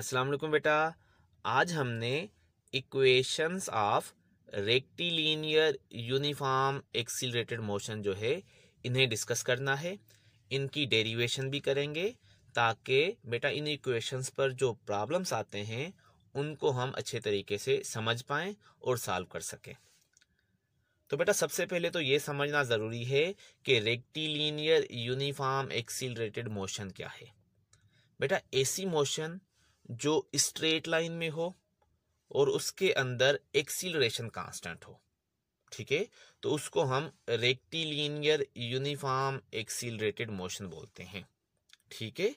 अस्सलाम वालेकुम बेटा आज हमने equations of rectilinear uniform accelerated motion जो है इन्हें डिस्कस करना है इनकी डेरिवेशन भी करेंगे ताकि बेटा इन इक्वेशंस पर जो प्रॉब्लम्स आते हैं उनको हम अच्छे तरीके से समझ पाएँ और सॉल्व कर सकें तो बेटा सबसे पहले तो ये समझना ज़रूरी है कि रेक्टिलीनियर यूनिफॉर्म एक्सीलरेटेड मोशन क्या है बेटा ऐसी मोशन जो स्ट्रेट लाइन में हो और उसके अंदर एक्सीलरेशन कांस्टेंट हो ठीक है तो उसको हम रेक्टिलीनियर यूनिफॉर्म एक्सीलरेटेड मोशन बोलते हैं ठीक है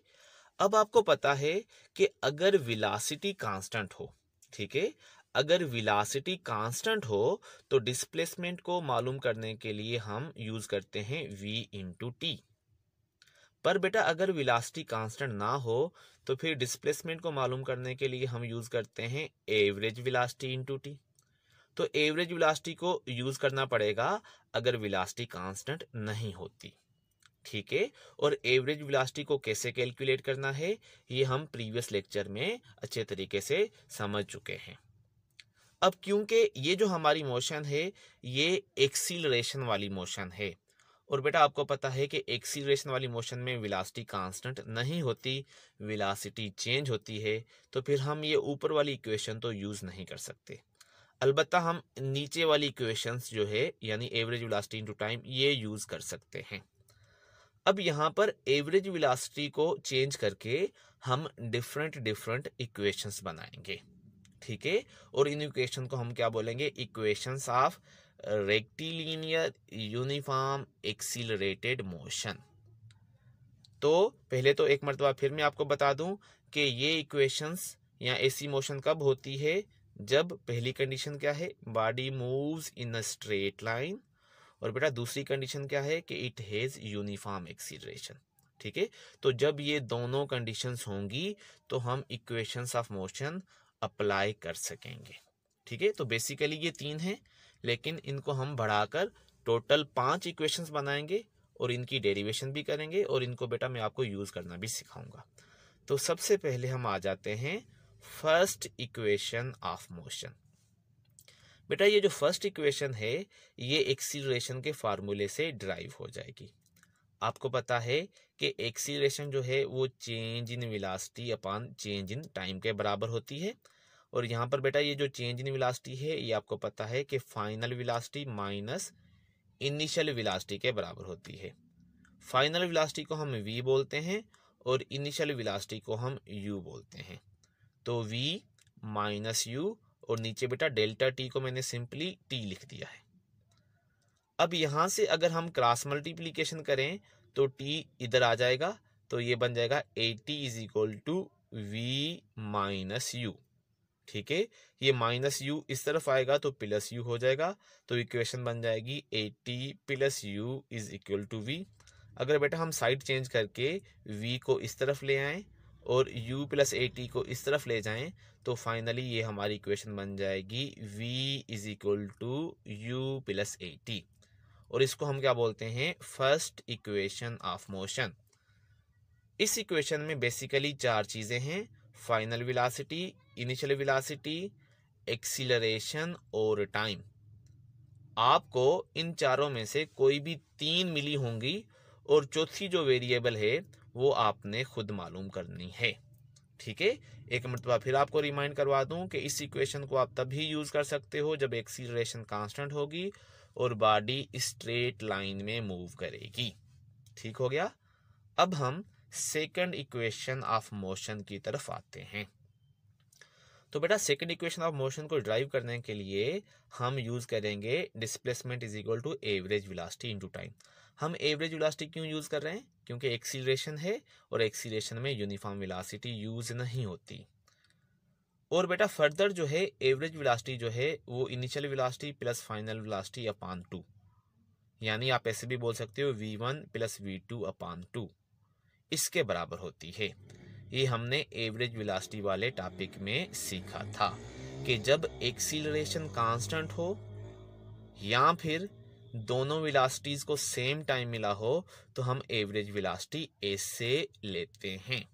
अब आपको पता है कि अगर विलासिटी कांस्टेंट हो ठीक है अगर विलासिटी कांस्टेंट हो तो डिस्प्लेसमेंट को मालूम करने के लिए हम यूज करते हैं वी इंटू टी पर बेटा अगर विलासिटी कांस्टेंट ना हो तो फिर डिस्प्लेसमेंट को मालूम करने के लिए हम यूज़ करते हैं एवरेज विलासिटी इंटू टी तो एवरेज विलासिटी को यूज़ करना पड़ेगा अगर विलासिटी कांस्टेंट नहीं होती ठीक है और एवरेज विलासिटी को कैसे कैलकुलेट करना है ये हम प्रीवियस लेक्चर में अच्छे तरीके से समझ चुके हैं अब क्योंकि ये जो हमारी मोशन है ये एक्सीलरेशन वाली मोशन है और बेटा आपको पता है कि एक्सीलरेशन वाली मोशन में विलासिटी कांस्टेंट नहीं होती विलासिटी चेंज होती है तो फिर हम ये ऊपर वाली इक्वेशन तो यूज़ नहीं कर सकते अलबत् हम नीचे वाली इक्वेशंस जो है यानी एवरेज विलासिटी इनटू टाइम ये यूज़ कर सकते हैं अब यहाँ पर एवरेज विलासिटी को चेंज करके हम डिफरेंट डिफरेंट इक्वेशंस बनाएंगे ठीक है और इन इक्वेशन को हम क्या बोलेंगे equations of rectilinear uniform accelerated motion तो पहले तो एक मरतबा फिर मैं आपको बता दूं कि ये इक्वेशंस या एसी मोशन कब होती है जब पहली कंडीशन क्या है body moves in a straight line और बेटा दूसरी कंडीशन क्या है कि इट हैज़ यूनिफॉर्म एक्सीलरेशन ठीक है तो जब ये दोनों कंडीशंस होंगी तो हम इक्वेशंस ऑफ मोशन अप्लाई कर सकेंगे ठीक है तो बेसिकली ये तीन हैं लेकिन इनको हम बढ़ाकर टोटल पांच इक्वेशंस बनाएंगे और इनकी डेरिवेशन भी करेंगे और इनको बेटा मैं आपको यूज़ करना भी सिखाऊंगा तो सबसे पहले हम आ जाते हैं फर्स्ट इक्वेशन ऑफ मोशन बेटा ये जो फर्स्ट इक्वेशन है ये एक्सीलरेशन के फार्मूले से ड्राइव हो जाएगी आपको पता है कि एक्सीलरेशन जो है वो change in velocity upon change in time के बराबर होती है और यहाँ पर बेटा ये जो चेंज इन विलास्टी है ये आपको पता है कि final velocity minus initial velocity के बराबर होती है फाइनल विलास्टी को हम v बोलते हैं और इनिशियल विलास्टी को हम u बोलते हैं तो v माइनस यू और नीचे बेटा डेल्टा टी को मैंने सिंपली टी लिख दिया है अब यहां से अगर हम क्रॉस मल्टीप्लीकेशन करें तो टी इधर आ जाएगा तो ये बन जाएगा A T is equal to V minus U ठीक है ये माइनस यू इस तरफ आएगा तो प्लस यू हो जाएगा तो इक्वेशन बन जाएगी A T plus U is equal to V अगर बेटा हम साइड चेंज करके वी को इस तरफ ले आए और u प्लस ए टी को इस तरफ ले जाएं तो फाइनली ये हमारी इक्वेशन बन जाएगी v is equal to U plus A T और इसको हम क्या बोलते हैं फर्स्ट इक्वेशन ऑफ मोशन इस इक्वेशन में बेसिकली चार चीज़ें हैं final velocity initial velocity acceleration और टाइम आपको इन चारों में से कोई भी तीन मिली होंगी और चौथी जो वेरिएबल है वो आपने खुद मालूम करनी है ठीक है एक मरतबा फिर आपको रिमाइंड करवा दूं कि इस इक्वेशन को आप तभी यूज कर सकते हो जब एक्सीलरेशन कांस्टेंट होगी और बॉडी स्ट्रेट लाइन में मूव करेगी ठीक हो गया अब हम सेकंड इक्वेशन ऑफ मोशन की तरफ आते हैं तो बेटा सेकंड इक्वेशन ऑफ मोशन को ड्राइव करने के लिए हम यूज़ करेंगे displacement is equal to average velocity into time हम एवरेज विलासिटी क्यों यूज़ कर रहे हैं क्योंकि एक्सीलरेशन है और एक्सीलरेशन में यूनिफॉर्म विलासिटी यूज़ नहीं होती और बेटा फर्दर जो है एवरेज विलासिटी जो है वो initial velocity plus final velocity upon two यानी आप ऐसे भी बोल सकते हो V one plus V two upon two इसके बराबर होती है ये हमने एवरेज विलासिटी वाले टॉपिक में सीखा था कि जब एक्सीलरेशन कांस्टेंट हो या फिर दोनों विलासिटीज को सेम टाइम मिला हो तो हम एवरेज विलासिटी एस से लेते हैं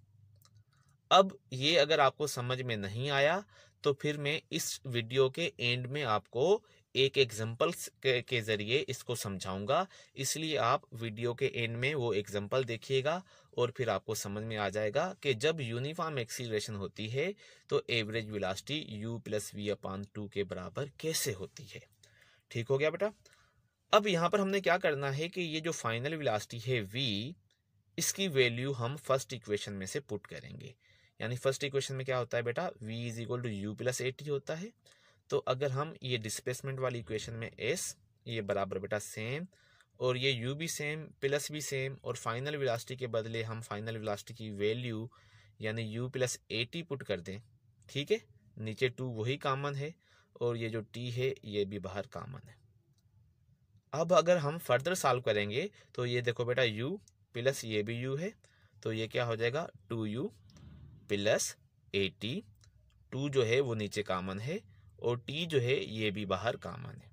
अब ये अगर आपको समझ में नहीं आया तो फिर मैं इस वीडियो के एंड में आपको एक एग्जाम्पल्स के, के ज़रिए इसको समझाऊंगा इसलिए आप वीडियो के एंड में वो एग्जाम्पल देखिएगा और फिर आपको समझ में आ जाएगा कि जब यूनिफॉर्म एक्सीलरेशन होती है तो average velocity u plus V upon two के बराबर कैसे होती है ठीक हो गया बेटा अब यहाँ पर हमने क्या करना है कि ये जो फाइनल विलास्टी है v इसकी वैल्यू हम फर्स्ट इक्वेशन में से पुट करेंगे यानी फर्स्ट इक्वेशन में क्या होता है बेटा v is equal to U plus A T होता है तो अगर हम ये डिस्प्लेसमेंट वाली इक्वेशन में एस ये बराबर बेटा सेम और ये यू भी सेम प्लस भी सेम और फाइनल विलास्टी के बदले हम फाइनल विलास्टी की वैल्यू यानी यू प्लस एटी पुट कर दें ठीक है नीचे टू वही कामन है और ये जो टी है ये भी बाहर कामन है अब अगर हम फर्दर सॉल्व करेंगे तो ये देखो बेटा u प्लस ये भी u है तो ये क्या हो जाएगा two U plus A T two जो है वो नीचे कामन है और टी जो है ये भी बाहर कॉमन है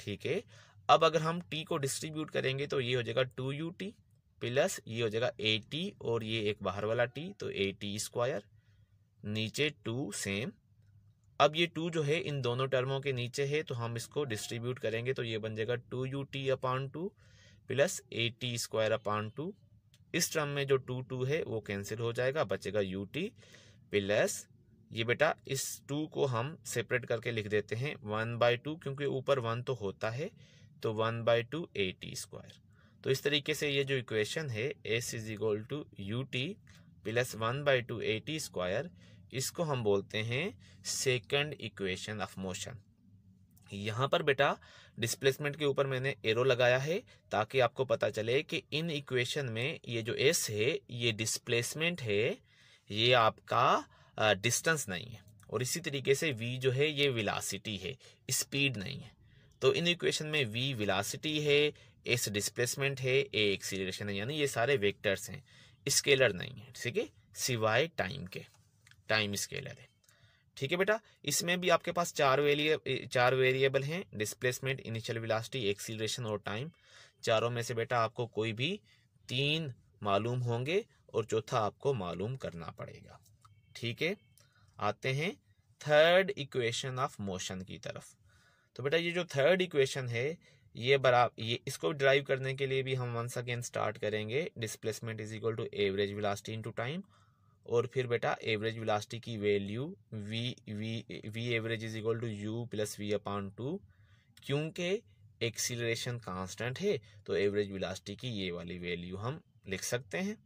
ठीक है अब अगर हम टी को डिस्ट्रीब्यूट करेंगे तो ये हो जाएगा टू यू टी प्लस ये हो जाएगा ए टी और ये एक बाहर वाला टी तो ए टी स्क्वायर नीचे टू सेम अब ये टू जो है इन दोनों टर्मों के नीचे है तो हम इसको डिस्ट्रीब्यूट करेंगे तो ये बन जाएगा two U T upon two plus A T square upon two इस टर्म में जो टू टू है वो कैंसिल हो जाएगा बचेगा यू टी प्लस ये बेटा इस टू को हम सेपरेट करके लिख देते हैं वन बाई टू क्योंकि ऊपर वन तो होता है तो one by two A T square तो इस तरीके से ये जो इक्वेशन है S is equal to U T plus one by two A T square इसको हम बोलते हैं सेकंड इक्वेशन ऑफ मोशन यहाँ पर बेटा डिस्प्लेसमेंट के ऊपर मैंने एरो लगाया है ताकि आपको पता चले कि इन इक्वेशन में ये जो एस है ये डिस्प्लेसमेंट है ये आपका डिस्टेंस नहीं है और इसी तरीके से v जो है ये विलासिटी है स्पीड नहीं है तो इन इक्वेशन में v विलासिटी है एस डिस्प्लेसमेंट है ए एक्सीलरेशन है यानी ये सारे वेक्टर्स हैं स्केलर नहीं है ठीक है सिवाय टाइम के टाइम स्केलर है ठीक है बेटा इसमें भी आपके पास चार वेरिए चार वेरिएबल हैं डिस्प्लेसमेंट इनिशियल विलासिटी एक्सीलरेशन और टाइम चारों में से बेटा आपको कोई भी तीन मालूम होंगे और चौथा आपको मालूम करना पड़ेगा ठीक है आते हैं थर्ड इक्वेशन ऑफ मोशन की तरफ तो बेटा ये जो थर्ड इक्वेशन है ये बराबर ये इसको ड्राइव करने के लिए भी हम वंस अगेन स्टार्ट करेंगे displacement is equal to average velocity in time और फिर बेटा एवरेज विलासिटी की value V V V average is equal to U plus V upon two क्योंकि एक्सीलरेशन कांस्टेंट है तो एवरेज विलासिटी की ये वाली वैल्यू हम लिख सकते हैं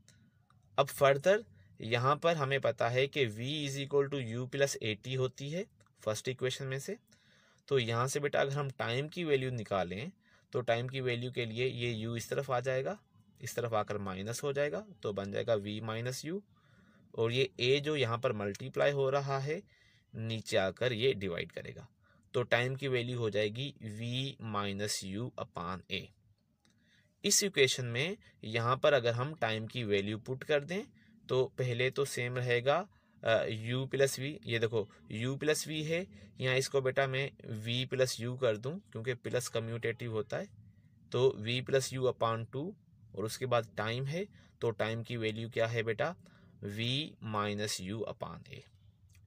अब फर्दर यहाँ पर हमें पता है कि v is equal to U plus T होती है फर्स्ट इक्वेशन में से तो यहाँ से बेटा अगर हम टाइम की वैल्यू निकालें तो टाइम की वैल्यू के लिए ये u इस तरफ आ जाएगा इस तरफ आकर माइनस हो जाएगा तो बन जाएगा v माइनस यू और ये a जो यहाँ पर मल्टीप्लाई हो रहा है नीचे आकर ये डिवाइड करेगा तो टाइम की वैल्यू हो जाएगी v minus U upon A इस इक्वेशन में यहाँ पर अगर हम टाइम की वैल्यू पुट कर दें तो पहले तो सेम रहेगा यू प्लस वी ये देखो यू प्लस वी है यहाँ इसको बेटा मैं वी प्लस यू कर दूँ क्योंकि प्लस कम्यूटेटिव होता है तो V plus U upon two और उसके बाद टाइम है तो टाइम की वैल्यू क्या है बेटा V minus U upon A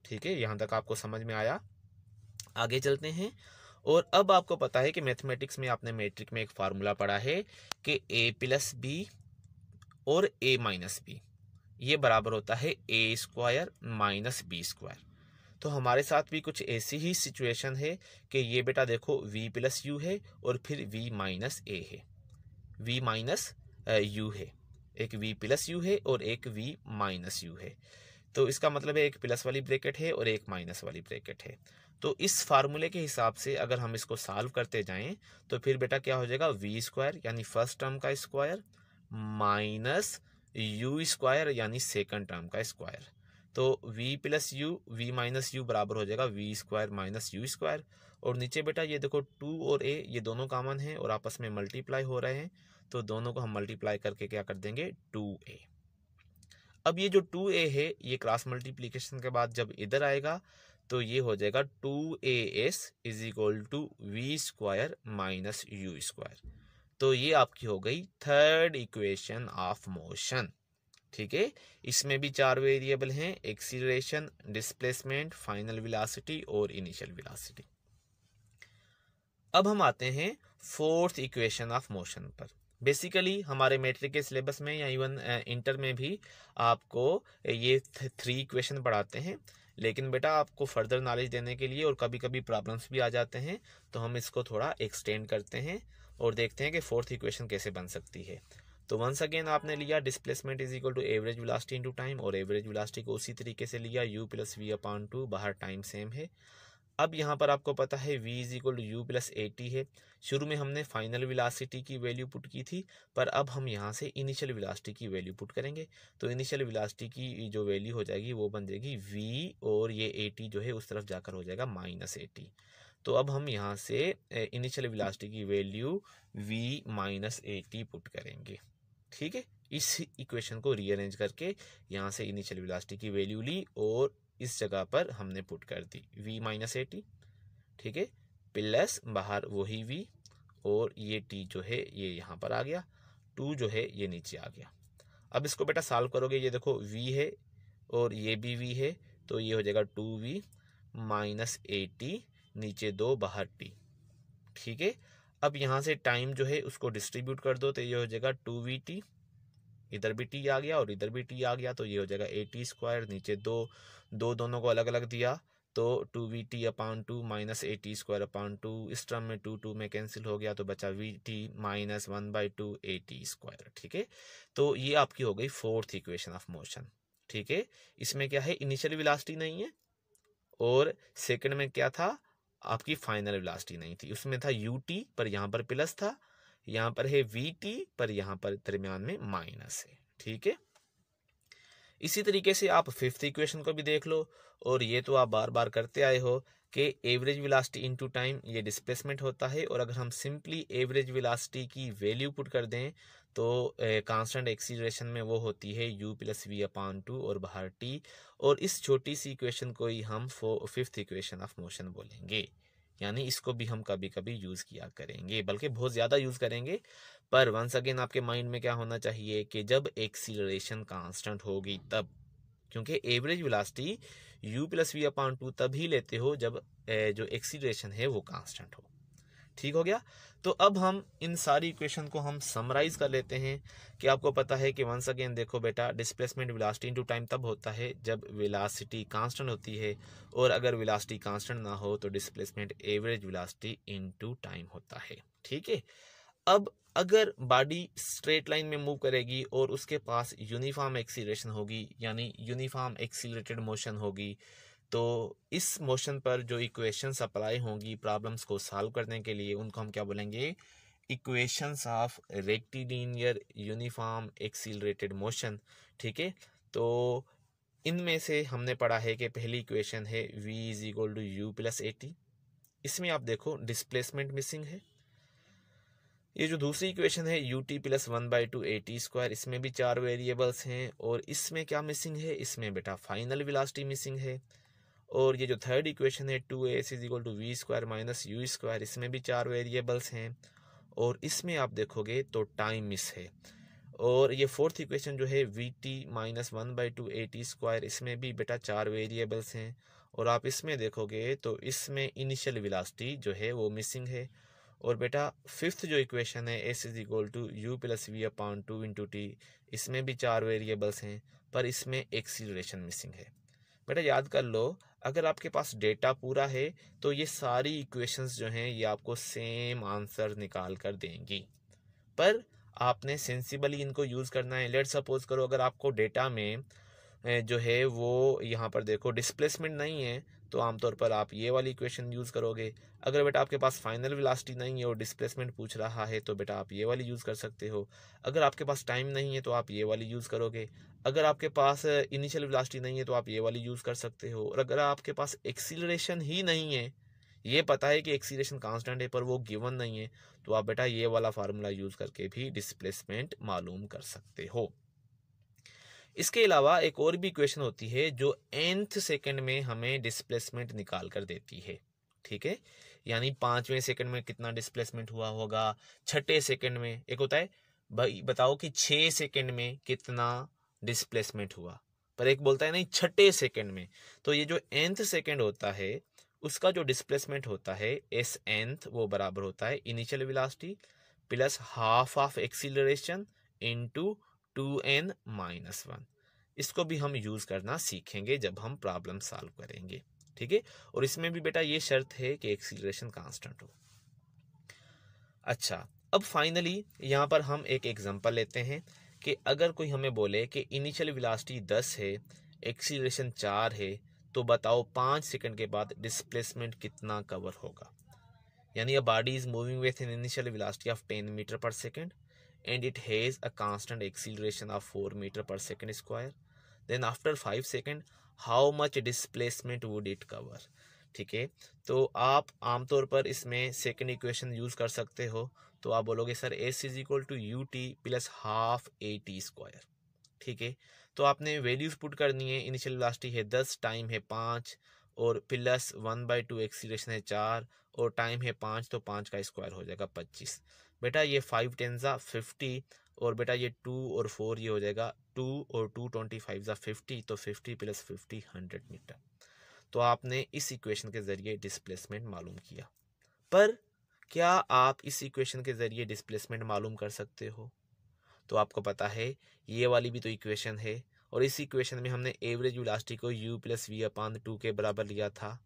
ठीक है यहाँ तक आपको समझ में आया आगे चलते हैं और अब आपको पता है कि मैथमेटिक्स में आपने मैट्रिक में एक फार्मूला पढ़ा है कि ए प्लस बी और ए माइनस बी ये बराबर होता है A square minus B square तो हमारे साथ भी कुछ ऐसी ही सिचुएशन है कि ये बेटा देखो v प्लस यू है और फिर v माइनस ए है v माइनस यू है एक v प्लस यू है और एक v माइनस यू है तो इसका मतलब है एक प्लस वाली ब्रैकेट है और एक माइनस वाली ब्रैकेट है तो इस फार्मूले के हिसाब से अगर हम इसको सॉल्व करते जाएं तो फिर बेटा क्या हो जाएगा वी स्क्वायर यानी फर्स्ट टर्म का स्क्वायर माइनस यू स्क्वायर यानी सेकंड टर्म का स्क्वायर तो v plus U V minus U बराबर हो जाएगा V square minus U square और नीचे बेटा ये देखो टू और ए ये दोनों कामन हैं और आपस में मल्टीप्लाई हो रहे हैं तो दोनों को हम मल्टीप्लाई करके क्या कर देंगे टू ए अब ये जो टू ए है ये क्रॉस मल्टीप्लीकेशन के बाद जब इधर आएगा तो ये हो जाएगा two A S is equal to V square minus U square तो ये आपकी हो गई थर्ड इक्वेशन ऑफ मोशन ठीक है इसमें भी चार वेरिएबल हैं एक्सीलरेशन डिस्प्लेसमेंट फाइनल विलासिटी और इनिशियल विलासिटी अब हम आते हैं फोर्थ इक्वेशन ऑफ मोशन पर बेसिकली हमारे मेट्रिक के सिलेबस में या इवन इंटर में भी आपको ये थ्री इक्वेशन पढ़ाते हैं लेकिन बेटा आपको फर्दर नॉलेज देने के लिए और कभी कभी प्रॉब्लम्स भी आ जाते हैं तो हम इसको थोड़ा एक्सटेंड करते हैं और देखते हैं कि फोर्थ इक्वेशन कैसे बन सकती है तो वंस अगेन आपने लिया displacement is equal to average velocity into time और एवरेज विलासिटी को उसी तरीके से लिया U plus V upon two बाहर टाइम सेम है अब यहाँ पर आपको पता है V is equal to U plus A T है शुरू में हमने फाइनल विलासिटी की वैल्यू पुट की थी पर अब हम यहाँ से इनिशियल विलासिटी की वैल्यू पुट करेंगे तो इनिशियल विलासिटी की जो वैल्यू हो जाएगी वो बन जाएगी वी और ये एटी जो है उस तरफ जाकर हो जाएगा माइनस एटी तो अब हम यहाँ से इनिशियल वेलोसिटी की value v minus T put करेंगे ठीक है इस इक्वेशन को रीअरेंज करके यहाँ से इनिशियल वेलोसिटी की वैल्यू ली और इस जगह पर हमने पुट कर दी v माइनस टी ठीक है प्लस बाहर वही v और ये t जो है ये यहाँ पर आ गया टू जो है ये नीचे आ गया अब इसको बेटा सॉल्व करोगे ये देखो v है और ये भी v है तो ये हो जाएगा two V minus A T नीचे दो बाहर टी ठीक है अब यहाँ से टाइम जो है उसको डिस्ट्रीब्यूट कर दो तो ये हो जाएगा टू वी टी इधर भी टी आ गया और इधर भी टी आ गया तो ये हो जाएगा ए टी स्क्वायर नीचे दो दो दोनों को अलग अलग दिया तो two V T upon two minus A T square upon two इस टर्म में टू टू में कैंसिल हो गया तो बचा V T minus one by two A T square ठीक है तो ये आपकी हो गई फोर्थ इक्वेशन ऑफ मोशन ठीक है इसमें क्या है इनिशियल विलासिटी नहीं है और सेकंड में क्या था आपकी फाइनल वेलासिटी नहीं थी उसमें था यू टी पर यहाँ पर प्लस था यहाँ पर है वी टी पर यहाँ पर दरमियान में माइनस है ठीक है इसी तरीके से आप फिफ्थ इक्वेशन को भी देख लो और ये तो आप बार बार करते आए हो के एवरेज विलासिटी इनटू टाइम ये डिस्प्लेसमेंट होता है और अगर हम सिंपली एवरेज विलासिटी की वैल्यू पुट कर दें तो कांस्टेंट एक्सीलरेशन में वो होती है U plus V upon two और बाहर टी और इस छोटी सी इक्वेशन को ही हम फिफ्थ इक्वेशन ऑफ मोशन बोलेंगे यानी इसको भी हम कभी कभी यूज़ किया करेंगे बल्कि बहुत ज़्यादा यूज़ करेंगे पर वंस अगेन आपके माइंड में क्या होना चाहिए कि जब एक्सीलरेशन कांस्टेंट होगी तब क्योंकि average velocity U plus V upon two तभी लेते हो जब जो एक्सीलरेशन है वो कांस्टेंट हो ठीक हो गया तो अब हम इन सारी इक्वेशन को हम समराइज कर लेते हैं कि आपको पता है कि वंस अगेन देखो बेटा डिस्प्लेसमेंट विलासिटी इनटू टाइम तब होता है जब विलासिटी कांस्टेंट होती है और अगर विलासिटी कांस्टेंट ना हो तो displacement average velocity into time होता है ठीक है अब अगर बॉडी स्ट्रेट लाइन में मूव करेगी और उसके पास यूनिफॉर्म एक्सीलरेशन होगी यानी यूनिफॉर्म एक्सीलरेटेड मोशन होगी तो इस मोशन पर जो इक्वेशंस अप्लाई होंगी प्रॉब्लम्स को सॉल्व करने के लिए उनको हम क्या बोलेंगे equations of rectilinear uniform accelerated motion ठीक है तो इनमें से हमने पढ़ा है कि पहली इक्वेशन है V is equal to U plus A इसमें आप देखो डिस्प्लेसमेंट मिसिंग है ये जो दूसरी इक्वेशन है U T plus one by two A T square इसमें भी चार वेरिएबल्स हैं और इसमें क्या मिसिंग है इसमें बेटा फाइनल विलासिटी मिसिंग है और ये जो थर्ड इक्वेशन है two S is equal to V square minus U square इसमें भी चार वेरिएबल्स हैं और इसमें आप देखोगे तो टाइम मिस है और ये फोर्थ इक्वेशन जो है V T minus one by two A T square इसमें भी बेटा चार वेरिएबल्स हैं और आप इसमें देखोगे तो इसमें इनिशियल विलासिटी जो है वो मिसिंग है और बेटा फिफ्थ जो इक्वेशन है S is equal to U plus V upon two into T इसमें भी चार वेरिएबल्स हैं पर इसमें एक्सीलरेशन मिसिंग है बेटा याद कर लो अगर आपके पास डेटा पूरा है तो ये सारी इक्वेशंस जो हैं ये आपको सेम आंसर निकाल कर देंगी पर आपने सेंसिबली इनको यूज़ करना है लेट सपोज करो अगर आपको डेटा में जो है वो यहाँ पर देखो डिस्प्लेसमेंट नहीं है तो आमतौर पर आप ये वाली इक्वेशन यूज़ करोगे अगर बेटा आपके पास फाइनल विलासिटी नहीं है और डिस्प्लेसमेंट पूछ रहा है तो बेटा आप ये वाली यूज़ कर सकते हो अगर आपके पास टाइम नहीं है तो आप ये वाली यूज़ करोगे अगर आपके पास इनिशियल विलासिटी नहीं है तो आप ये वाली यूज़ कर सकते हो और अगर आपके पास एक्सीलरेशन ही नहीं है ये पता है कि एक्सीलरेशन कांस्टेंट है पर वो गिवन नहीं है तो आप बेटा ये वाला फार्मूला यूज़ करके भी डिस्प्लेसमेंट मालूम कर सकते हो इसके अलावा एक और भी इक्वेशन होती है जो एंथ सेकंड में हमें डिस्प्लेसमेंट निकाल कर देती है ठीक है यानी पांचवें सेकंड में कितना डिस्प्लेसमेंट हुआ होगा छठे सेकंड में एक होता है भाई बताओ कि छः सेकंड में कितना डिस्प्लेसमेंट हुआ पर एक बोलता है नहीं छठे सेकंड में तो ये जो एंथ सेकंड होता है उसका जो डिस्प्लेसमेंट होता है एस एंथ वो बराबर होता है initial velocity plus half of acceleration two two N minus one इसको भी हम यूज़ करना सीखेंगे जब हम प्रॉब्लम सॉल्व करेंगे ठीक है और इसमें भी बेटा ये शर्त है कि एक्सीलरेशन कांस्टेंट हो अच्छा अब फाइनली यहाँ पर हम एक एग्जांपल लेते हैं कि अगर कोई हमें बोले कि इनिशियल वेलोसिटी 10 है एक्सीलरेशन 4 है तो बताओ पांच सेकंड के बाद डिस्प्लेसमेंट कितना कवर होगा यानी a body is moving with an initial velocity of ten meter per second and it has a constant acceleration of 4 meter per second square then after 5 second how much displacement would it cover ठीक है तो आप आमतौर पर इसमें second equation use कर सकते हो तो आप बोलोगे sir S is equal to U T plus half A T square ठीक है तो आपने वैल्यूज पुट करनी है इनिशियल लास्टी है दस टाइम है पाँच और plus one by two acceleration है चार और टाइम है पाँच तो पाँच का स्क्वायर हो जाएगा पच्चीस बेटा ये फाइव टेन ज़ा फिफ्टी और बेटा ये टू और फोर ये हो जाएगा टू और टू ट्वेंटी फाइव ज़ा फिफ्टी तो fifty plus fifty hundred meter तो आपने इस इक्वेशन के ज़रिए डिस्प्लेसमेंट मालूम किया पर क्या आप इस इक्वेशन के ज़रिए डिस्प्लेसमेंट मालूम कर सकते हो तो आपको पता है ये वाली भी तो इक्वेशन है और इस इक्वेशन में हमने एवरेज विलास्टी को U plus V upon two के बराबर लिया था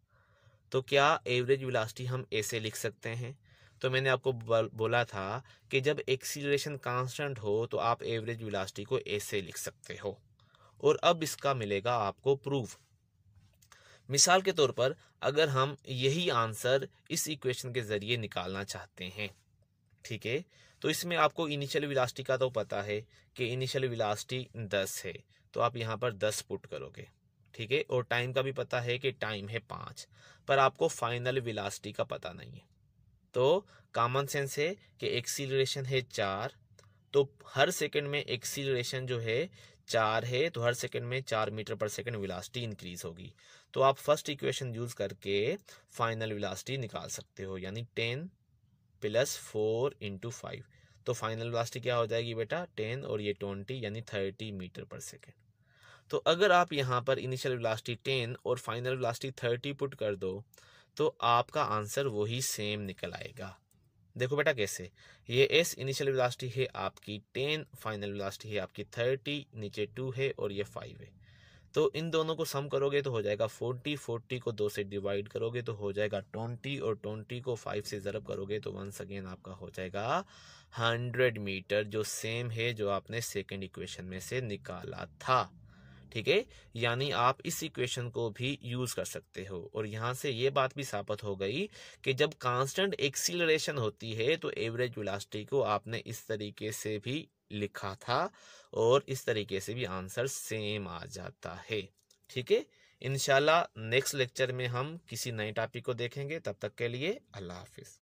तो क्या एवरेज विलास्टी हम ऐसे लिख सकते हैं तो मैंने आपको बोला था कि जब एक्सीलरेशन कांस्टेंट हो तो आप एवरेज विलास्टी को ऐसे लिख सकते हो और अब इसका मिलेगा आपको प्रूफ मिसाल के तौर पर अगर हम यही आंसर इस इक्वेशन के ज़रिए निकालना चाहते हैं ठीक है तो इसमें आपको इनिशियल विलास्टी का तो पता है कि इनिशियल विलास्टी दस है तो आप यहाँ पर दस पुट करोगे ठीक है और टाइम का भी पता है कि टाइम है पाँच पर आपको फाइनल विलासिटी का पता नहीं है तो कॉमन सेंस है कि एक्सीलरेशन है चार तो हर सेकंड में एक्सीलरेशन जो है चार है तो हर सेकंड में चार metre per second velocity increase होगी तो आप फर्स्ट इक्वेशन यूज करके फाइनल विलासिटी निकाल सकते हो यानी ten plus four into five तो फाइनल विलासिटी क्या हो जाएगी बेटा टेन और ये ट्वेंटी यानी थर्टी मीटर पर सेकेंड तो अगर आप यहाँ पर इनिशियल वेलोसिटी टेन और फाइनल वेलोसिटी थर्टी पुट कर दो तो आपका आंसर वही सेम निकल आएगा देखो बेटा कैसे ये एस इनिशियल वेलोसिटी है आपकी टेन फाइनल वेलोसिटी है आपकी थर्टी नीचे टू है और ये फाइव है तो इन दोनों को सम करोगे तो हो जाएगा फोर्टी फोर्टी को दो से डिवाइड करोगे तो हो जाएगा ट्वेंटी और ट्वेंटी को फाइव से ज़रब करोगे तो वंस अगेन आपका हो जाएगा हंड्रेड मीटर जो सेम है जो आपने सेकेंड इक्वेशन में से निकाला था ठीक है यानी आप इस इक्वेशन को भी यूज कर सकते हो और यहां से ये बात भी साबित हो गई कि जब कांस्टेंट एक्सीलरेशन होती है तो एवरेज वेलोसिटी को आपने इस तरीके से भी लिखा था और इस तरीके से भी आंसर सेम आ जाता है ठीक है इनशाला नेक्स्ट लेक्चर में हम किसी नए टॉपिक को देखेंगे तब तक के लिए अल्लाह हाफिज़